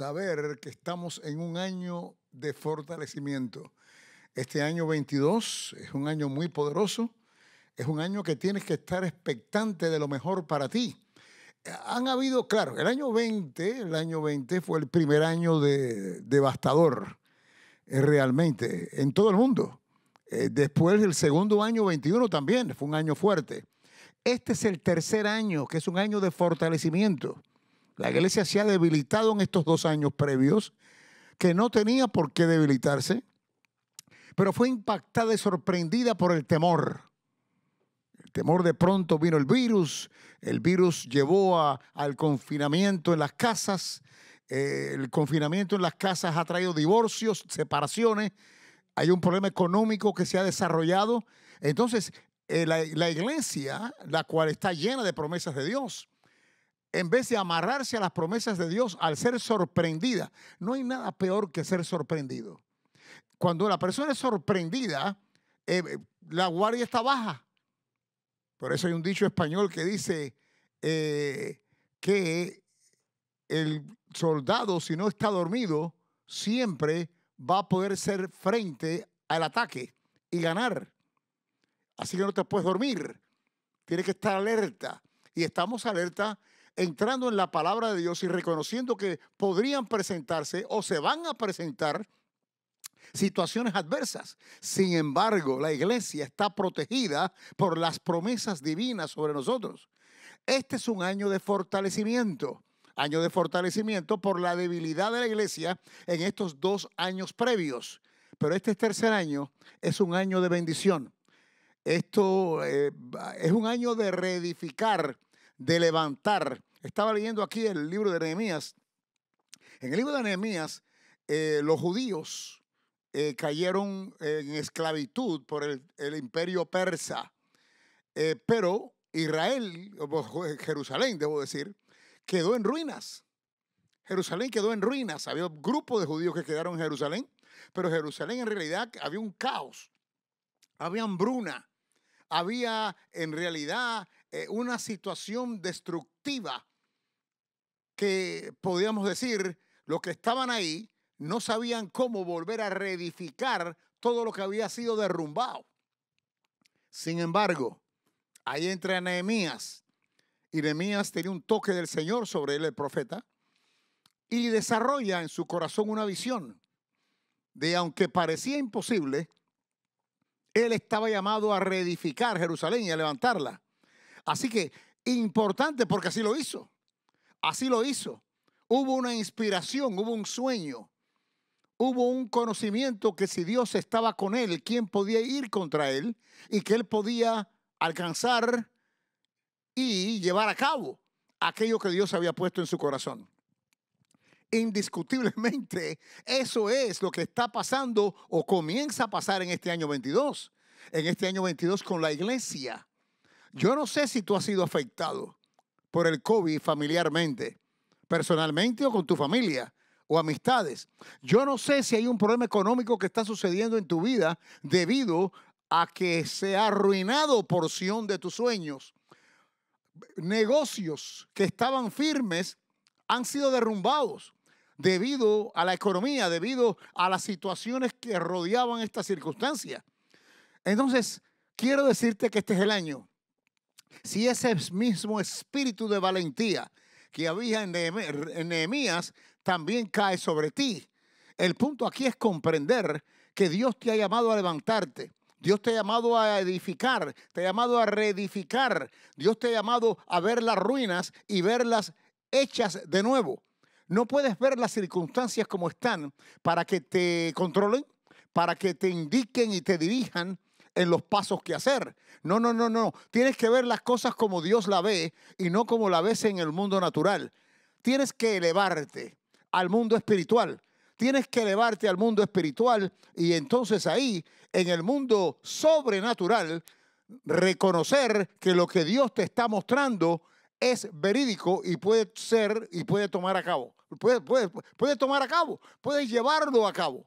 saber que estamos en un año de fortalecimiento. Este año 22 es un año muy poderoso, es un año que tienes que estar expectante de lo mejor para ti. Han habido, claro, el año 20, el año 20 fue el primer año de, devastador eh, realmente en todo el mundo. Eh, después el segundo año 21 también fue un año fuerte. Este es el tercer año, que es un año de fortalecimiento. La iglesia se ha debilitado en estos dos años previos, que no tenía por qué debilitarse, pero fue impactada y sorprendida por el temor. El temor de pronto vino el virus, el virus llevó al confinamiento en las casas, eh, el confinamiento en las casas ha traído divorcios, separaciones, hay un problema económico que se ha desarrollado. Entonces, eh, la, la iglesia, la cual está llena de promesas de Dios, en vez de amarrarse a las promesas de Dios al ser sorprendida. No hay nada peor que ser sorprendido. Cuando la persona es sorprendida, eh, eh, la guardia está baja. Por eso hay un dicho español que dice eh, que el soldado, si no está dormido, siempre va a poder ser frente al ataque y ganar. Así que no te puedes dormir. Tienes que estar alerta. Y estamos alerta entrando en la palabra de Dios y reconociendo que podrían presentarse o se van a presentar situaciones adversas. Sin embargo, la iglesia está protegida por las promesas divinas sobre nosotros. Este es un año de fortalecimiento, año de fortalecimiento por la debilidad de la iglesia en estos dos años previos. Pero este tercer año es un año de bendición. Esto eh, es un año de reedificar, de levantar, estaba leyendo aquí el libro de Nehemías. En el libro de Nehemías, eh, los judíos eh, cayeron en esclavitud por el, imperio persa. Eh, pero Israel, pues, Jerusalén, debo decir, quedó en ruinas. Jerusalén quedó en ruinas. Había un grupo de judíos que quedaron en Jerusalén, pero Jerusalén en realidad había un caos, había hambruna, había en realidad una situación destructiva que podíamos decir, los que estaban ahí no sabían cómo volver a reedificar todo lo que había sido derrumbado. Sin embargo, ahí entra Nehemías. Y Nehemías tenía un toque del Señor sobre él, el profeta, y desarrolla en su corazón una visión de aunque parecía imposible, él estaba llamado a reedificar Jerusalén y a levantarla. Así que importante porque así lo hizo. Así lo hizo. Hubo una inspiración, hubo un sueño, hubo un conocimiento que si Dios estaba con él, quién podía ir contra él y que él podía alcanzar y llevar a cabo aquello que Dios había puesto en su corazón. Indiscutiblemente, eso es lo que está pasando o comienza a pasar en este año 22, en este año 22 con la iglesia. Yo no sé si tú has sido afectado por el COVID familiarmente, personalmente o con tu familia o amistades. Yo no sé si hay un problema económico que está sucediendo en tu vida debido a que se ha arruinado porción de tus sueños. Negocios que estaban firmes han sido derrumbados debido a la economía, debido a las situaciones que rodeaban esta circunstancia. Entonces, quiero decirte que este es el año si ese mismo espíritu de valentía que había en Nehemías también cae sobre ti. El punto aquí es comprender que Dios te ha llamado a levantarte. Dios te ha llamado a edificar, te ha llamado a reedificar. Dios te ha llamado a ver las ruinas y verlas hechas de nuevo. No puedes ver las circunstancias como están para que te controlen, para que te indiquen y te dirijan, en los pasos que hacer. No, no, no, no. Tienes que ver las cosas como Dios la ve y no como la ves en el mundo natural. Tienes que elevarte al mundo espiritual. Tienes que elevarte al mundo espiritual y entonces ahí, en el mundo sobrenatural, reconocer que lo que Dios te está mostrando es verídico y puede ser y puede tomar a cabo. Puede, puede tomar a cabo, puedes llevarlo a cabo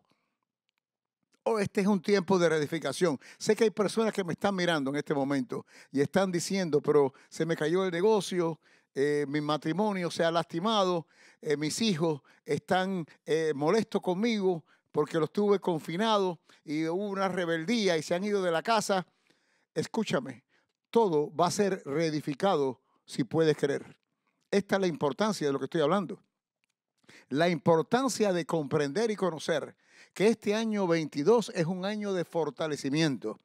oh, este es un tiempo de reedificación. Sé que hay personas que me están mirando en este momento y están diciendo, pero se me cayó el negocio, eh, mi matrimonio se ha lastimado, eh, mis hijos están eh, molestos conmigo porque los tuve confinados y hubo una rebeldía y se han ido de la casa. Escúchame, todo va a ser reedificado si puedes creer. Esta es la importancia de lo que estoy hablando. La importancia de comprender y conocer que este año 22 es un año de fortalecimiento.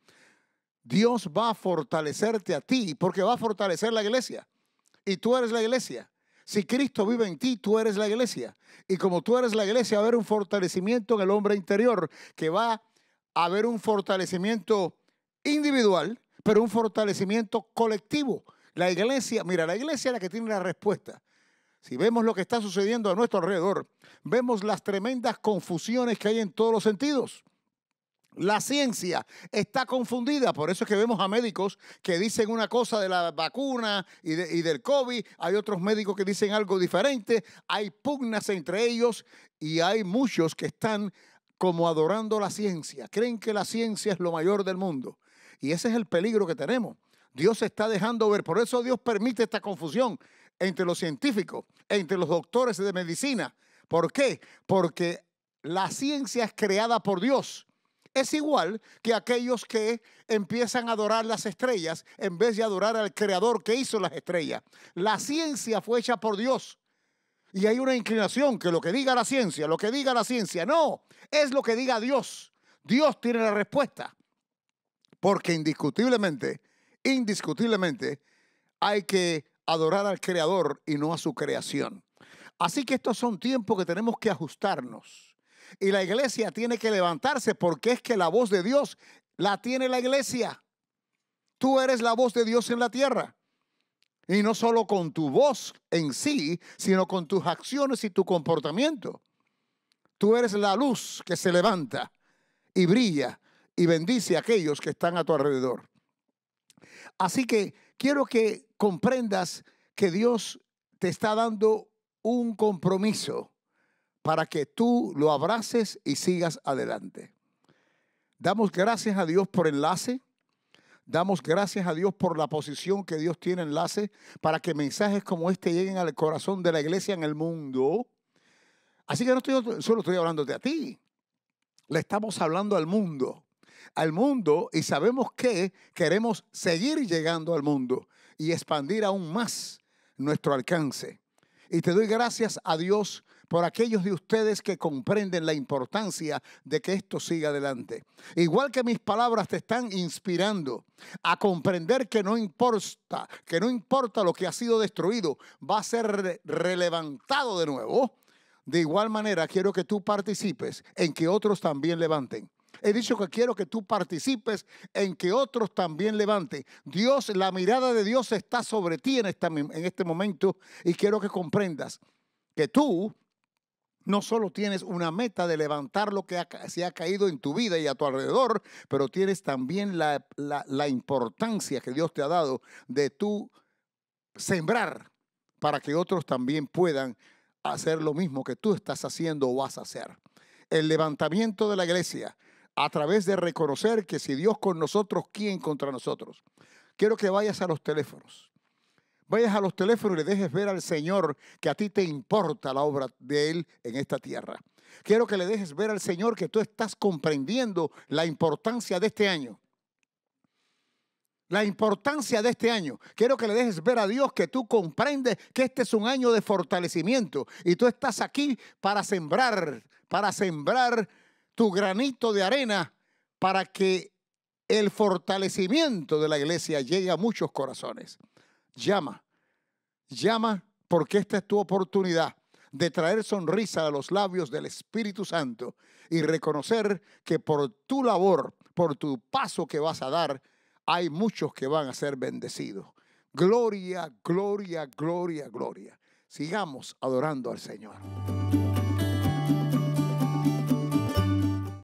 Dios va a fortalecerte a ti porque va a fortalecer la iglesia. Y tú eres la iglesia. Si Cristo vive en ti, tú eres la iglesia. Y como tú eres la iglesia, va a haber un fortalecimiento en el hombre interior, que va a haber un fortalecimiento individual, pero un fortalecimiento colectivo. La iglesia, mira, la iglesia es la que tiene la respuesta. Si vemos lo que está sucediendo a nuestro alrededor, vemos las tremendas confusiones que hay en todos los sentidos. La ciencia está confundida, por eso es que vemos a médicos que dicen una cosa de la vacuna y, y, del COVID, hay otros médicos que dicen algo diferente, hay pugnas entre ellos y hay muchos que están como adorando la ciencia, creen que la ciencia es lo mayor del mundo. Y ese es el peligro que tenemos. Dios está dejando ver, por eso Dios permite esta confusión entre los científicos, entre los doctores de medicina. ¿Por qué? Porque la ciencia es creada por Dios. Es igual que aquellos que empiezan a adorar las estrellas en vez de adorar al creador que hizo las estrellas. La ciencia fue hecha por Dios. Y hay una inclinación que lo que diga la ciencia, lo que diga la ciencia, no, es lo que diga Dios. Dios tiene la respuesta. Porque indiscutiblemente, indiscutiblemente, hay que adorar al Creador y no a su creación. Así que estos son tiempos que tenemos que ajustarnos. Y la iglesia tiene que levantarse porque es que la voz de Dios la tiene la iglesia. Tú eres la voz de Dios en la tierra. Y no solo con tu voz en sí, sino con tus acciones y tu comportamiento. Tú eres la luz que se levanta y brilla y bendice a aquellos que están a tu alrededor. Así que quiero que comprendas que Dios te está dando un compromiso para que tú lo abraces y sigas adelante. Damos gracias a Dios por enlace. Damos gracias a Dios por la posición que Dios tiene enlace para que mensajes como este lleguen al corazón de la iglesia en el mundo. Así que no estoy, solo estoy hablando de a ti. Le estamos hablando al mundo. Al mundo y sabemos que queremos seguir llegando al mundo y expandir aún más nuestro alcance. Y te doy gracias a Dios por aquellos de ustedes que comprenden la importancia de que esto siga adelante. Igual que mis palabras te están inspirando a comprender que no importa, que no importa lo que ha sido destruido, va a ser relevantado de nuevo. De igual manera, quiero que tú participes en que otros también levanten. He dicho que quiero que tú participes en que otros también levanten. Dios, la mirada de Dios está sobre ti en, este momento y quiero que comprendas que tú no solo tienes una meta de levantar lo que se ha caído en tu vida y a tu alrededor, pero tienes también la, la importancia que Dios te ha dado de tú sembrar para que otros también puedan hacer lo mismo que tú estás haciendo o vas a hacer. El levantamiento de la iglesia a través de reconocer que si Dios con nosotros, ¿quién contra nosotros? Quiero que vayas a los teléfonos. Vayas a los teléfonos y le dejes ver al Señor que a ti te importa la obra de Él en esta tierra. Quiero que le dejes ver al Señor que tú estás comprendiendo la importancia de este año. La importancia de este año. Quiero que le dejes ver a Dios que tú comprendes que este es un año de fortalecimiento y tú estás aquí para sembrar, para sembrar tu granito de arena para que el fortalecimiento de la iglesia llegue a muchos corazones. Llama, llama porque esta es tu oportunidad de traer sonrisa a los labios del Espíritu Santo y reconocer que por tu labor, por tu paso que vas a dar, hay muchos que van a ser bendecidos. Gloria, gloria, gloria, gloria. Sigamos adorando al Señor.